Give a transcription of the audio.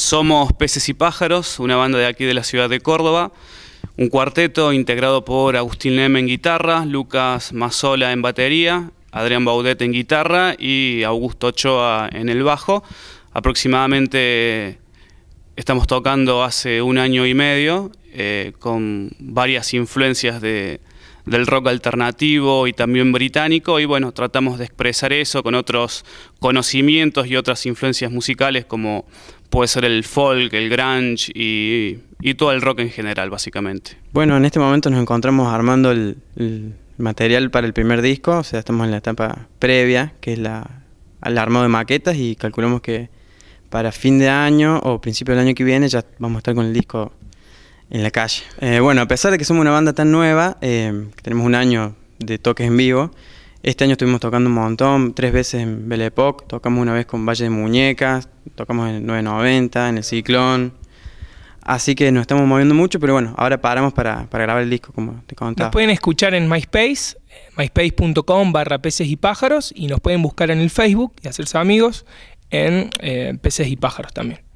Somos Peces y Pájaros, una banda de aquí de la ciudad de Córdoba, un cuarteto integrado por Agustín Lem en guitarra, Lucas Mazzola en batería, Adrián Baudet en guitarra y Augusto Ochoa en el bajo. Aproximadamente estamos tocando hace un año y medio eh, con varias influencias de, del rock alternativo y también británico y bueno, tratamos de expresar eso con otros conocimientos y otras influencias musicales como puede ser el folk, el grunge y, y, todo el rock en general, básicamente. Bueno, en este momento nos encontramos armando el, material para el primer disco, o sea, estamos en la etapa previa, que es la, el armado de maquetas y calculamos que para fin de año o principio del año que viene ya vamos a estar con el disco en la calle. Eh, bueno, a pesar de que somos una banda tan nueva, eh, tenemos un año de toques en vivo, este año estuvimos tocando un montón, tres veces en Belle tocamos una vez con Valle de Muñecas, tocamos en el 990, en el Ciclón. Así que nos estamos moviendo mucho, pero bueno, ahora paramos para, para grabar el disco, como te contaba. Nos pueden escuchar en MySpace, myspace.com barra peces y pájaros, y nos pueden buscar en el Facebook y hacerse amigos en eh, peces y pájaros también.